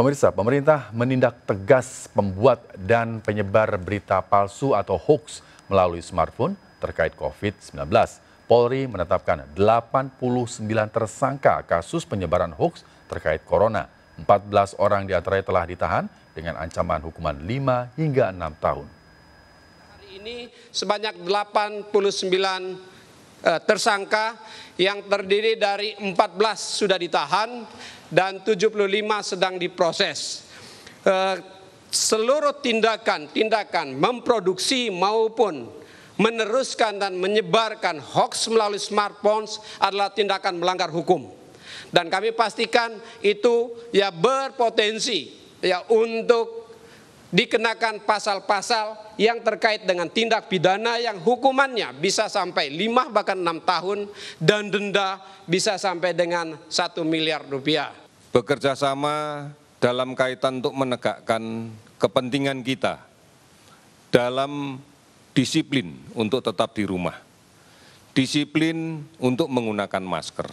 Pemirsa, pemerintah menindak tegas pembuat dan penyebar berita palsu atau hoax melalui smartphone terkait COVID-19. Polri menetapkan 89 tersangka kasus penyebaran hoax terkait corona. 14 orang diantaranya telah ditahan dengan ancaman hukuman 5 hingga 6 tahun. Hari ini sebanyak 89 eh, tersangka yang terdiri dari 14 sudah ditahan dan 75 sedang diproses. Eh, seluruh tindakan-tindakan memproduksi maupun meneruskan dan menyebarkan hoax melalui smartphone adalah tindakan melanggar hukum. Dan kami pastikan itu ya berpotensi ya untuk dikenakan pasal-pasal yang terkait dengan tindak pidana yang hukumannya bisa sampai 5 bahkan 6 tahun dan denda bisa sampai dengan 1 miliar rupiah. Bekerja sama dalam kaitan untuk menegakkan kepentingan kita dalam disiplin untuk tetap di rumah, disiplin untuk menggunakan masker,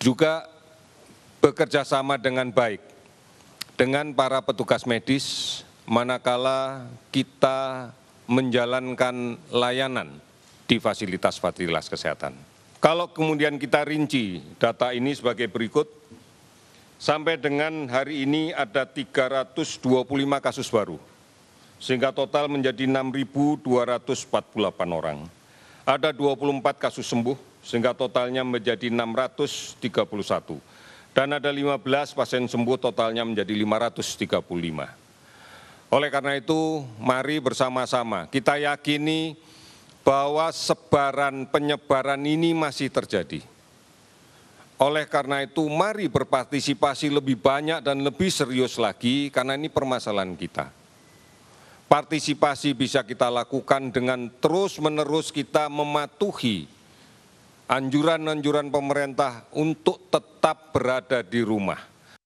juga bekerja sama dengan baik dengan para petugas medis manakala kita menjalankan layanan di fasilitas-fasilitas kesehatan. Kalau kemudian kita rinci data ini sebagai berikut, sampai dengan hari ini ada 325 kasus baru, sehingga total menjadi 6.248 orang. Ada 24 kasus sembuh, sehingga totalnya menjadi 631 dan ada 15 pasien sembuh totalnya menjadi 535. Oleh karena itu, mari bersama-sama kita yakini bahwa sebaran penyebaran ini masih terjadi. Oleh karena itu, mari berpartisipasi lebih banyak dan lebih serius lagi karena ini permasalahan kita. Partisipasi bisa kita lakukan dengan terus-menerus kita mematuhi anjuran anjuran pemerintah untuk tetap berada di rumah